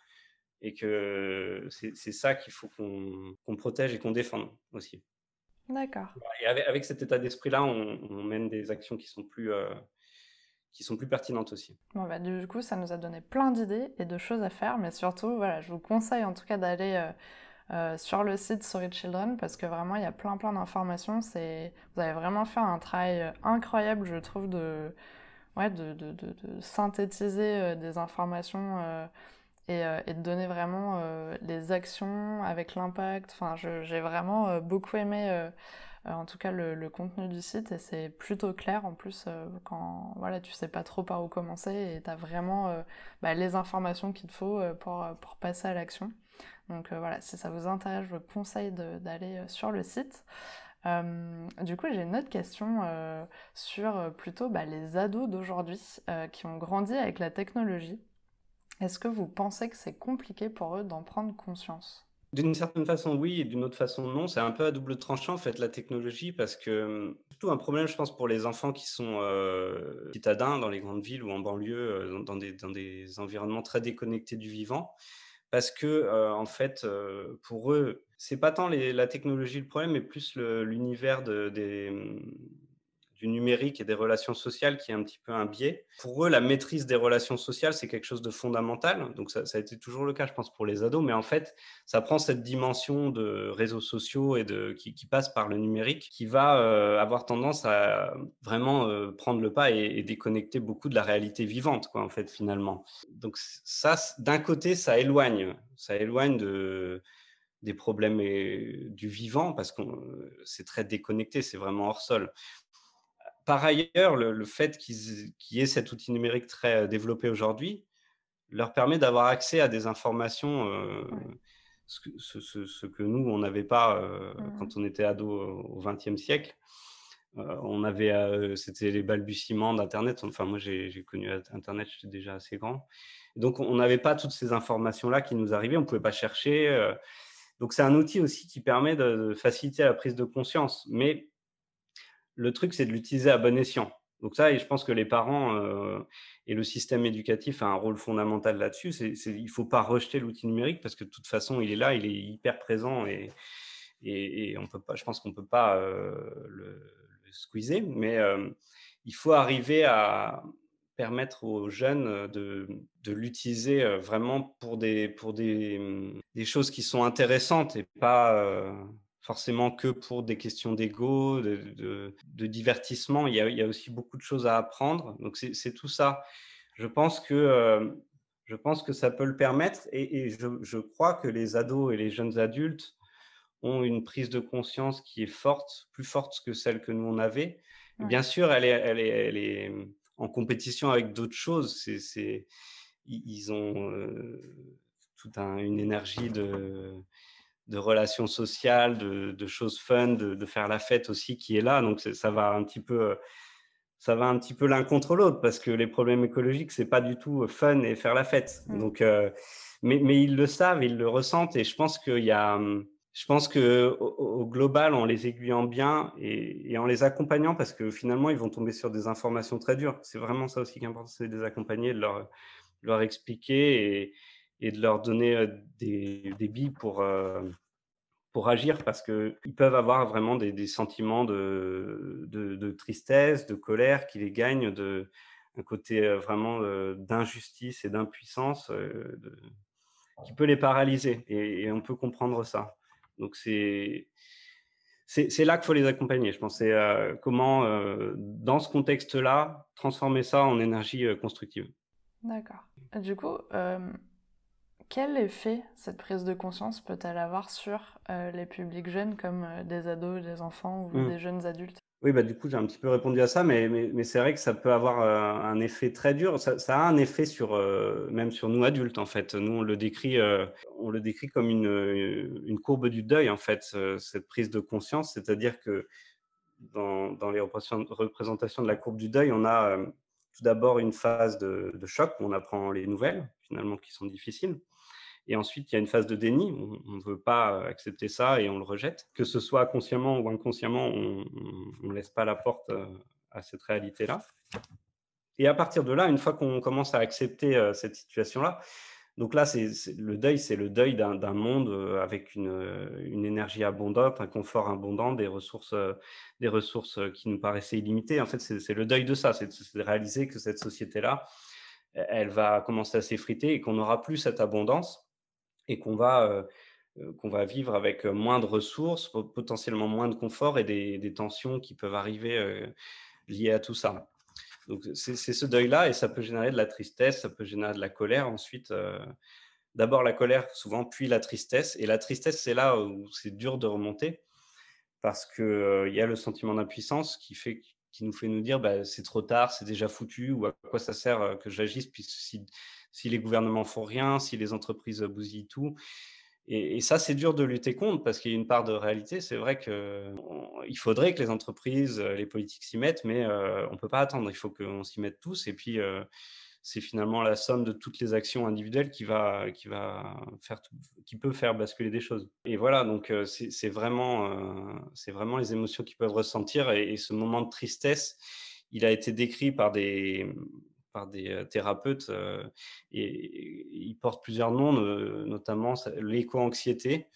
et que c'est ça qu'il faut qu'on protège et qu'on défende aussi. D'accord. Et avec, cet état d'esprit-là, on, mène des actions qui sont plus, euh, qui sont plus pertinentes aussi. Bah, du coup, ça nous a donné plein d'idées et de choses à faire, mais surtout, voilà, je vous conseille en tout cas d'aller euh, euh, sur le site Sorry Children parce que vraiment, il y a plein plein d'informations. Vous avez vraiment fait un travail incroyable, je trouve, de, ouais, de, de, de, de synthétiser des informations euh, et, de donner vraiment euh, les actions avec l'impact. j'ai vraiment euh, beaucoup aimé en tout cas le, contenu du site et c'est plutôt clair en plus quand voilà tu sais pas trop par où commencer et tu as vraiment bah, les informations qu'il te faut pour, passer à l'action. Donc voilà, si ça vous intéresse, je vous conseille d'aller sur le site. du coup, j'ai une autre question sur plutôt bah, les ados d'aujourd'hui qui ont grandi avec la technologie. Est-ce que vous pensez que c'est compliqué pour eux d'en prendre conscience d'une certaine façon, oui, et d'une autre façon, non. C'est un peu à double tranchant, en fait, la technologie, parce que surtout un problème, je pense, pour les enfants qui sont euh, citadins dans les grandes villes ou en banlieue, euh, dans des, dans des environnements très déconnectés du vivant, parce que, euh, en fait, pour eux, c'est pas tant la technologie le problème, mais plus l'univers des, du numérique et des relations sociales qui est un petit peu un biais. Pour eux, la maîtrise des relations sociales, c'est quelque chose de fondamental. Donc ça, a été toujours le cas, je pense, pour les ados. Mais en fait, ça prend cette dimension de réseaux sociaux et de qui, passe par le numérique, qui va euh, avoir tendance à euh, vraiment euh, prendre le pas et, déconnecter beaucoup de la réalité vivante, quoi, en fait, finalement. Donc ça, d'un côté, ça éloigne, ça éloigne de des problèmes du vivant parce que c'est très déconnecté, c'est vraiment hors sol par ailleurs, le, fait qu'il y ait cet outil numérique très euh, développé aujourd'hui leur permet d'avoir accès à des informations, euh, ce, que, nous, on n'avait pas euh, mmh. quand on était ado au XXe siècle. on avait, c'était les balbutiements d'Internet. Enfin, moi, j'ai connu Internet, j'étais déjà assez grand. donc, on n'avait pas toutes ces informations-là qui nous arrivaient. On ne pouvait pas chercher. donc, c'est un outil aussi qui permet de, de faciliter la prise de conscience. Mais le truc, c'est de l'utiliser à bon escient. Donc ça, et je pense que les parents euh, et le système éducatif a un rôle fondamental là-dessus. il ne faut pas rejeter l'outil numérique parce que de toute façon, il est là, il est hyper présent et, et, on peut pas, je pense qu'on ne peut pas euh, le, squeezer. Mais euh, il faut arriver à permettre aux jeunes de, l'utiliser vraiment pour, des, pour des, des, choses qui sont intéressantes et pas forcément que pour des questions d'ego, de, divertissement. Il y, a, aussi beaucoup de choses à apprendre. Donc c'est tout ça. Je pense que euh, je pense que ça peut le permettre et, je, crois que les ados et les jeunes adultes ont une prise de conscience qui est forte, plus forte que celle que nous on avait. Bien sûr, elle est, elle en compétition avec d'autres choses. C'est, ils ont euh, tout toute un, une énergie de de relations sociales, de, choses fun, de, faire la fête aussi qui est là. Donc ça va un petit peu, ça va un petit peu l'un contre l'autre parce que les problèmes écologiques c'est pas du tout fun et faire la fête. Mmh. Donc, euh, mais, ils le savent, ils le ressentent et je pense qu'il y a, hum, je pense que au, global en les aiguillant bien et, en les accompagnant parce que finalement ils vont tomber sur des informations très dures. C'est vraiment ça aussi qui est important, c'est de les accompagner, de leur, leur expliquer et et de leur donner euh, des, des billes pour, euh, pour agir parce qu'ils peuvent avoir vraiment des, des sentiments de, de, tristesse, de colère qui les gagnent, de, un côté euh, vraiment d'injustice et d'impuissance qui peut les paralyser et, on peut comprendre ça. Donc c'est c'est là qu'il faut les accompagner. Je pense. C'est comment, dans ce contexte-là, transformer ça en énergie constructive. D'accord. Du coup, quel effet cette prise de conscience peut-elle avoir sur euh, les publics jeunes comme euh, des ados, des enfants ou hmm. des jeunes adultes Oui, bah, du coup, j'ai un petit peu répondu à ça, mais, mais, c'est vrai que ça peut avoir euh, un effet très dur. Ça, a un effet sur, même sur nous adultes, en fait. Nous, on le décrit, on le décrit comme une, une, courbe du deuil, en fait, cette prise de conscience. C'est-à-dire que dans, dans, les représentations de la courbe du deuil, on a tout d'abord une phase de choc où on apprend les nouvelles, finalement, qui sont difficiles. Et ensuite, il y a une phase de déni. On ne veut pas euh, accepter ça et on le rejette. Que ce soit consciemment ou inconsciemment, on ne laisse pas la porte euh, à cette réalité-là. Et à partir de là, une fois qu'on commence à accepter euh, cette situation-là, donc là, c'est le deuil, c'est le deuil d'un monde avec une, énergie abondante, un confort abondant, des ressources, des ressources qui nous paraissaient illimitées. En fait, c'est le deuil de ça, c'est de réaliser que cette société-là, elle va commencer à s'effriter et qu'on n'aura plus cette abondance et qu'on va, euh, euh, qu'on va vivre avec euh, moins de ressources, potentiellement moins de confort et des, tensions qui peuvent arriver liées à tout ça. Donc c'est ce deuil-là et ça peut générer de la tristesse, ça peut générer de la colère ensuite. D'abord la colère souvent, puis la tristesse. Et la tristesse, c'est là où c'est dur de remonter parce qu'il il y a le sentiment d'impuissance qui, fait, qui nous fait nous dire bah, c'est trop tard, c'est déjà foutu ou à quoi ça sert que j'agisse si, si les gouvernements font rien, si les entreprises bousillent tout. Et, ça, c'est dur de lutter contre parce qu'il y a une part de réalité. C'est vrai qu'il faudrait que les entreprises, les politiques s'y mettent, mais euh, on ne peut pas attendre. Il faut qu'on s'y mette tous. Et puis, euh, c'est finalement la somme de toutes les actions individuelles qui va, qui va faire, qui peut faire basculer des choses. Et voilà, donc euh, c'est vraiment, c'est vraiment les émotions qu'ils peuvent ressentir et, ce moment de tristesse, il a été décrit par des, par des euh, thérapeutes euh, et, ils portent plusieurs noms, notamment l'éco-anxiété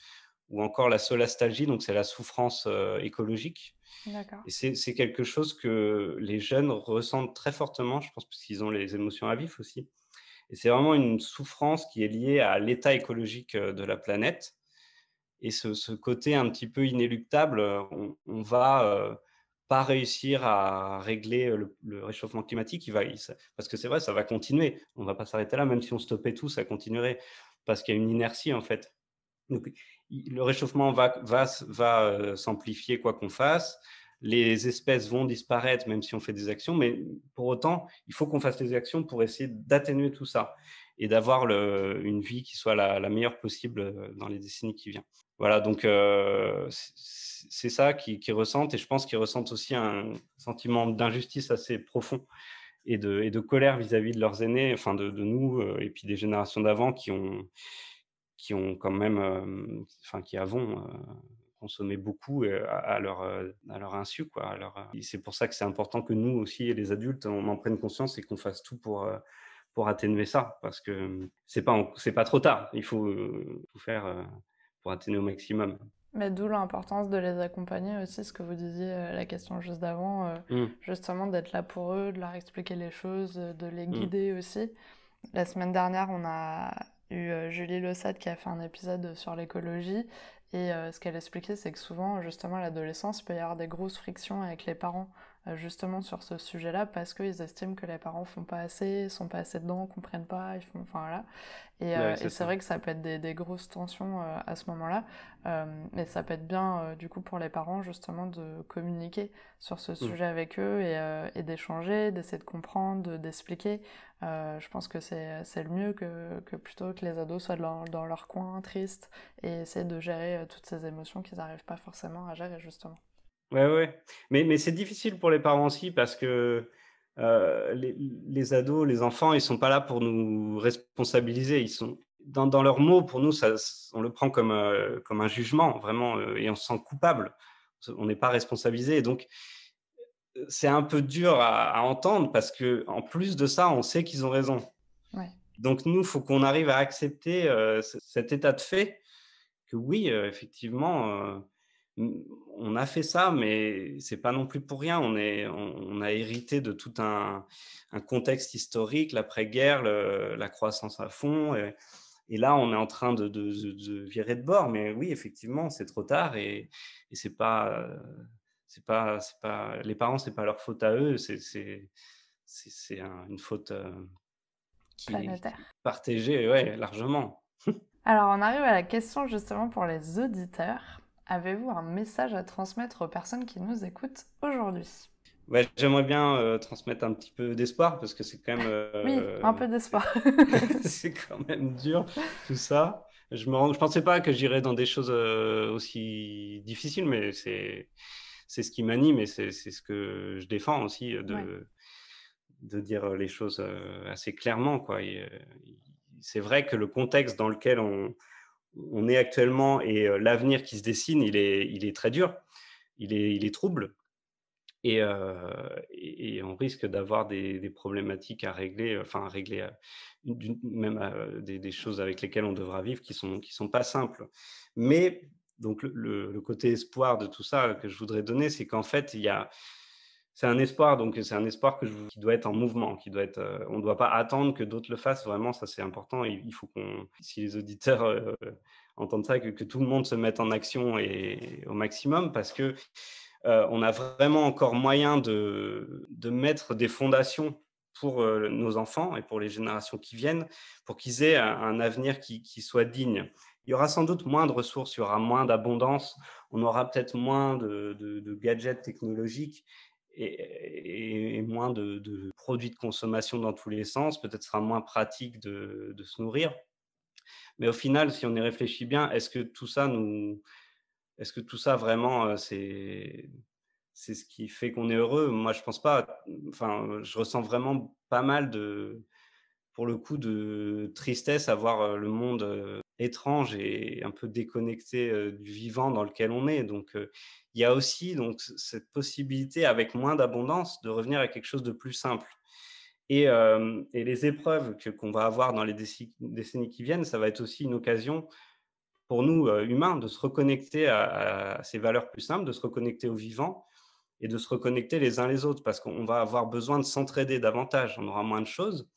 ou encore la solastalgie, donc c'est la souffrance euh, écologique. Et c'est quelque chose que les jeunes ressentent très fortement, je pense, parce qu'ils ont les émotions à vif aussi. Et c'est vraiment une souffrance qui est liée à l'état écologique de la planète. Et ce, côté un petit peu inéluctable, on, on va pas réussir à régler le, réchauffement climatique, va, parce que c'est vrai, ça va continuer. On ne va pas s'arrêter là, même si on stoppait tout, ça continuerait, parce qu'il y a une inertie en fait. le réchauffement va, s'amplifier quoi qu'on fasse. Les espèces vont disparaître, même si on fait des actions, mais pour autant, il faut qu'on fasse des actions pour essayer d'atténuer tout ça et d'avoir une vie qui soit la meilleure possible dans les décennies qui viennent. Voilà, donc c'est ça qu'ils qui ressentent et je pense qu'ils ressentent aussi un sentiment d'injustice assez profond et de, et de colère vis-à-vis de leurs aînés, enfin de, nous et puis des générations d'avant qui ont, qui ont quand même, enfin qui avons consommé beaucoup à, leur, à leur insu. C'est pour ça que c'est important que nous aussi, les adultes, on en prenne conscience et qu'on fasse tout pour, pour atténuer ça, parce que mmh, c'est pas, c'est pas trop tard. Il faut, faut faire pour atteindre au maximum. Mais d'où l'importance de les accompagner aussi, ce que vous disiez euh, la question juste d'avant, euh, mm. justement d'être là pour eux, de leur expliquer les choses, euh, de les mm. guider aussi. La semaine dernière, on a eu Julie Lossat qui a fait un épisode sur l'écologie et ce qu'elle expliquait, c'est que souvent, justement, l'adolescence, peut y avoir des grosses frictions avec les parents euh, justement sur ce sujet-là parce qu'ils estiment que les parents font pas assez, sont pas assez dedans, comprennent pas, ils font, enfin voilà. Et, euh, c'est vrai que ça peut être des, grosses tensions euh, à ce moment-là, mais ça peut être bien du coup pour les parents justement de communiquer sur ce mmh. sujet avec eux et, d'échanger, d'essayer de comprendre, d'expliquer. je pense que c'est le mieux que, plutôt que les ados soient dans, leur coin, triste et essayer de gérer toutes ces émotions qu'ils n'arrivent pas forcément à gérer justement. Ouais, ouais. Mais, mais c'est difficile pour les parents aussi parce que euh, les, ados, les enfants, ils sont pas là pour nous responsabiliser. Ils sont dans, leurs mots, pour nous, ça, on le prend comme, euh, comme un jugement, vraiment, euh, et on se sent coupable. On n'est pas responsabilisé. Donc, c'est un peu dur à, entendre parce que en plus de ça, on sait qu'ils ont raison. Donc, nous, il faut qu'on arrive à accepter cet état de fait que oui, effectivement on a fait ça, mais c'est pas non plus pour rien. On, est, on, a hérité de tout un, contexte historique, l'après-guerre, la croissance à fond. Et, là, on est en train de, virer de bord. Mais oui, effectivement, c'est trop tard et, euh, c'est pas, c'est pas, pas, les parents, c'est pas leur faute à eux. C'est, c'est, une faute euh, partagée, ouais, largement. Alors, on arrive à la question justement pour les auditeurs avez-vous un message à transmettre aux personnes qui nous écoutent aujourd'hui J'aimerais bien euh, transmettre un petit peu d'espoir parce que c'est quand même... Euh, oui, un peu d'espoir. c'est quand même dur tout ça. Je ne je pensais pas que j'irais dans des choses euh, aussi difficiles, mais c'est, c'est ce qui m'anime et c'est, ce que je défends aussi de, de dire les choses assez clairement. Quoi. c'est vrai que le contexte dans lequel on, on est actuellement et euh, l'avenir qui se dessine, il est, très dur, il est, trouble. Euh, et, on risque d'avoir des, problématiques à régler, enfin à régler, euh, même des, choses avec lesquelles on devra vivre qui sont sont pas simples. Mais donc le côté espoir de tout ça que je voudrais donner, c'est qu'en fait il y a c'est un espoir, donc c'est un espoir qui doit être en mouvement, qui doit être. Euh, on ne doit pas attendre que d'autres le fassent. Vraiment, ça c'est important. Il, faut qu'on, si les auditeurs euh, entendent ça, que, tout le monde se mette en action et, au maximum, parce que euh, on a vraiment encore moyen de, mettre des fondations pour nos enfants et pour les générations qui viennent, pour qu'ils aient un, avenir qui, soit digne il y aura sans doute moins de ressources, il y aura moins d'abondance, on aura peut-être moins de, gadgets technologiques et, moins de, produits de consommation dans tous les sens, peut-être sera moins pratique de, se nourrir. Mais au final, si on y réfléchit bien, est-ce que tout ça nous, est-ce que tout ça vraiment, euh, c'est, c'est ce qui fait qu'on est heureux Moi, je pense pas. Enfin, je ressens vraiment pas mal de, pour le coup, de tristesse à voir euh, le monde euh, étrange et un peu déconnecté du vivant dans lequel on est. Donc, il y a aussi donc, cette possibilité, avec moins d'abondance, de revenir à quelque chose de plus simple. Et, les épreuves que, qu'on va avoir dans les décennies qui viennent, ça va être aussi une occasion pour nous, humains, de se reconnecter à, à, ces valeurs plus simples, de se reconnecter au vivant et de se reconnecter les uns les autres, parce qu'on va avoir besoin de s'entraider davantage, on aura moins de choses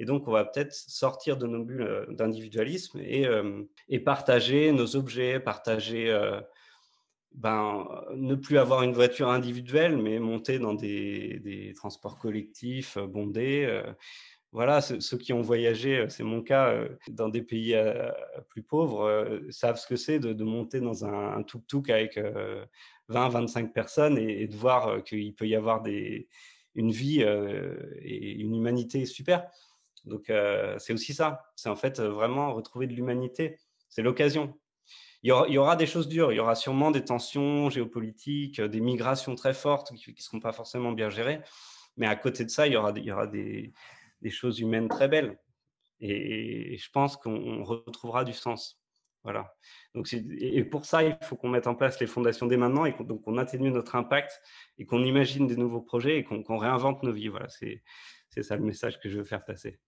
et donc, on va peut-être sortir de nos bulles euh, d'individualisme euh, et, partager nos objets, partager, euh, ben, ne plus avoir une voiture individuelle, mais monter dans des, transports collectifs bondés. voilà, ceux, qui ont voyagé, c'est mon cas, dans des pays plus pauvres, savent ce que c'est de, monter dans un, un tuk-tuk avec 20-25 personnes et, de voir qu'il peut y avoir une vie et une humanité super. Donc, euh, c'est aussi ça. C'est en fait euh, vraiment retrouver de l'humanité. C'est l'occasion. Il, y, aura, des choses dures. Il y aura sûrement des tensions géopolitiques, euh, des migrations très fortes qui ne seront pas forcément bien gérées. Mais à côté de ça, il y aura, des, choses humaines très belles. Et, je pense qu'on retrouvera du sens. Voilà. Donc, et pour ça, il faut qu'on mette en place les fondations dès maintenant et qu'on atténue notre impact et qu'on imagine des nouveaux projets et qu'on réinvente nos vies. Voilà, c'est ça le message que je veux faire passer.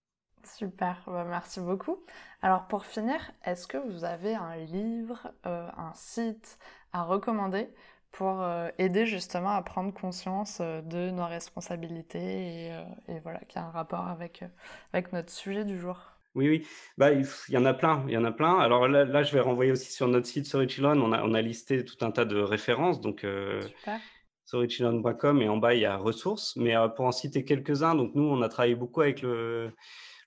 Super, bah, merci beaucoup. Alors pour finir, est-ce que vous avez un livre, euh, un site à recommander pour euh, aider justement à prendre conscience euh, de nos responsabilités et, voilà, qui a un rapport avec, avec notre sujet du jour oui, oui, bah, il y en a plein, il y en a plein. Alors là, je vais renvoyer aussi sur notre site sur on a, listé tout un tas de références, donc Super sur et en bas il y a ressources. Mais pour en citer quelques-uns, donc nous on a travaillé beaucoup avec le,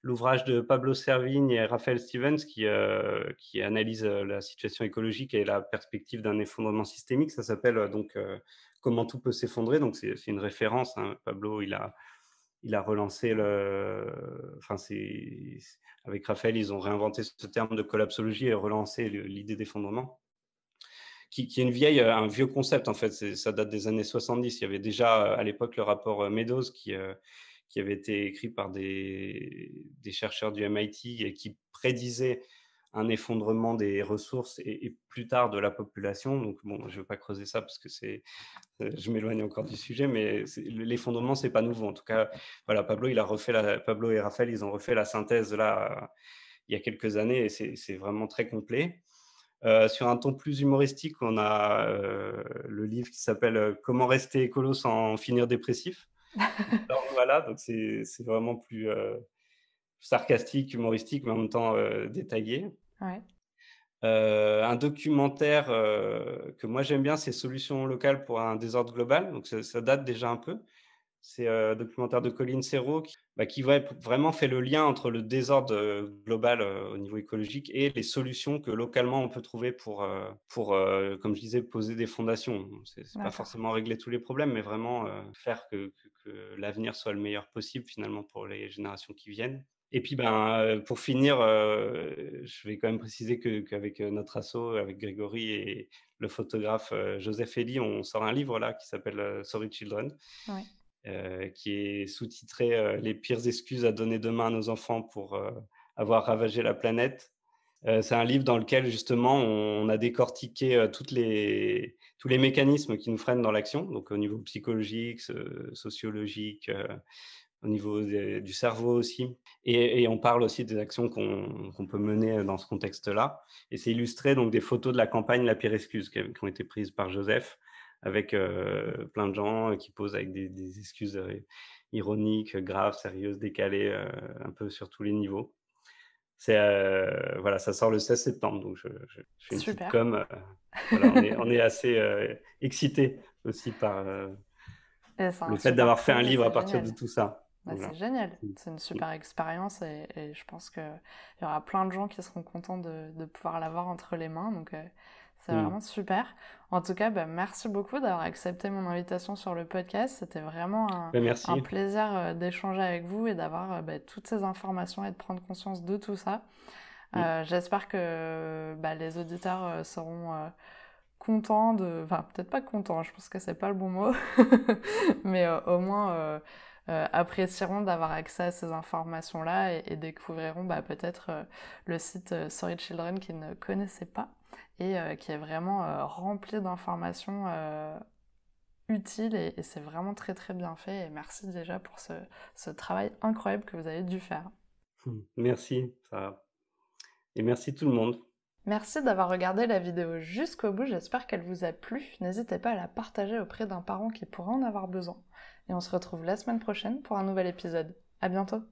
l'ouvrage de Pablo Servigne et Raphaël Stevens qui, euh, qui analyse euh, la situation écologique et la perspective d'un effondrement systémique. Ça s'appelle euh, donc Comment tout peut s'effondrer. Donc c'est une référence. Hein. Pablo, il a, il a relancé le. Enfin, c'est avec Raphaël, ils ont réinventé ce terme de collapsologie et relancé l'idée d'effondrement. Qui, est une vieille, un vieux concept en fait, ça date des années 70. Il y avait déjà à l'époque le rapport Meadows qui, qui avait été écrit par des, chercheurs du MIT et qui prédisait un effondrement des ressources et, plus tard de la population. Donc, bon, je ne veux pas creuser ça parce que c'est, euh, je m'éloigne encore du sujet, mais l'effondrement, c'est pas nouveau. En tout cas, voilà, Pablo, il a refait la, Pablo et Raphaël, ils ont refait la synthèse là, il y a quelques années et c'est vraiment très complet. Euh, sur un ton plus humoristique, on a euh, le livre qui s'appelle Comment rester écolo sans finir dépressif, alors voilà, donc c'est vraiment plus euh, sarcastique, humoristique, mais en même temps euh, détaillé. Euh, un documentaire que moi j'aime bien, c'est Solutions locales pour un désordre global. Donc ça date déjà un peu, c'est un euh, documentaire de Colin Serrault qui, bah, vraiment fait le lien entre le désordre euh, global euh, au niveau écologique et les solutions que localement on peut trouver pour, pour comme je disais, poser des fondations. Ce n'est pas forcément régler tous les problèmes, mais vraiment faire que, l'avenir soit le meilleur possible finalement pour les générations qui viennent. Et puis, ben, pour finir, je vais quand même préciser qu'avec notre asso, avec Grégory et le photographe Joseph Elie, on sort un livre là qui s'appelle Sorry Children, euh, qui est sous-titré euh, Les pires excuses à donner demain à nos enfants pour euh, avoir ravagé la planète. c'est un livre dans lequel justement on, a décortiqué toutes les, tous les mécanismes qui nous freinent dans l'action, donc au niveau psychologique, sociologique, au niveau du cerveau aussi. Et, on parle aussi des actions qu'on peut mener dans ce contexte-là. Et c'est illustré donc des photos de la campagne La pire excuse qui ont été prises par Joseph avec plein de gens qui posent avec des, excuses ironiques, graves, sérieuses, décalées, un peu sur tous les niveaux. C'est voilà, ça sort le 16 septembre, donc je, je, fais une petite com. on, est, assez excité aussi par le fait d'avoir fait un livre à partir de tout ça. Bah, c'est génial, mmh. c'est une mmh. super expérience et, je pense qu'il y aura plein de gens qui seront contents de, pouvoir l'avoir entre les mains. Donc, c'est mm. vraiment super. En tout cas, bah, merci beaucoup d'avoir accepté mon invitation sur le podcast. C'était vraiment un, bah, plaisir euh, d'échanger avec vous et d'avoir euh, bah, toutes ces informations et de prendre conscience de tout ça. Mm. Euh, j'espère que les auditeurs seront contents de... Enfin, peut-être pas contents, je pense que c'est pas le bon mot, mais au moins... apprécieront d'avoir accès à ces informations-là et, découvriront peut-être le site Sorry Children qu'ils ne connaissaient pas et euh, qui est vraiment euh, rempli d'informations euh, utiles et, c'est vraiment très très bien fait et merci déjà pour ce, travail incroyable que vous avez dû faire. Hmm, merci et merci tout le monde. Merci d'avoir regardé la vidéo jusqu'au bout, j'espère qu'elle vous a plu. N'hésitez pas à la partager auprès d'un parent qui pourrait en avoir besoin. Et on se retrouve la semaine prochaine pour un nouvel épisode. À bientôt